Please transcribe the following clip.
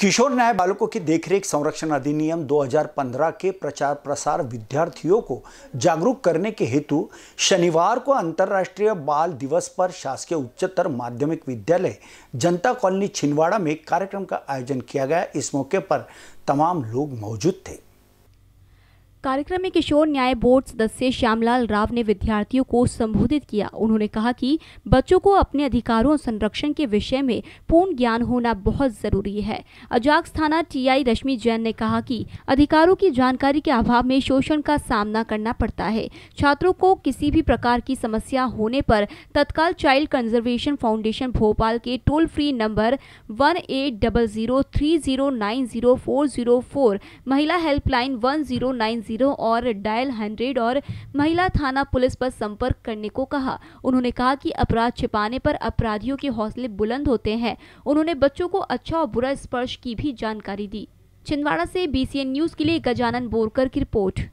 किशोर न्याय बालकों की देखरेख संरक्षण अधिनियम 2015 के प्रचार प्रसार विद्यार्थियों को जागरूक करने के हेतु शनिवार को अंतर्राष्ट्रीय बाल दिवस पर शासकीय उच्चतर माध्यमिक विद्यालय जनता कॉलोनी छिंदवाड़ा में कार्यक्रम का आयोजन किया गया इस मौके पर तमाम लोग मौजूद थे कार्यक्रम में किशोर न्याय बोर्ड सदस्य श्यामलाल राव ने विद्यार्थियों को संबोधित किया उन्होंने कहा कि बच्चों को अपने अधिकारों और संरक्षण के विषय में पूर्ण ज्ञान होना बहुत जरूरी है अजाक थाना टीआई रश्मि जैन ने कहा कि अधिकारों की जानकारी के अभाव में शोषण का सामना करना पड़ता है छात्रों को किसी भी प्रकार की समस्या होने पर तत्काल चाइल्ड कंजर्वेशन फाउंडेशन भोपाल के टोल फ्री नंबर वन महिला हेल्पलाइन वन जीरो और डायल हंड्रेड और महिला थाना पुलिस पर संपर्क करने को कहा उन्होंने कहा कि अपराध छिपाने पर अपराधियों के हौसले बुलंद होते हैं उन्होंने बच्चों को अच्छा और बुरा स्पर्श की भी जानकारी दी छिंदवाड़ा से बीसीएन न्यूज के लिए गजानन बोरकर की रिपोर्ट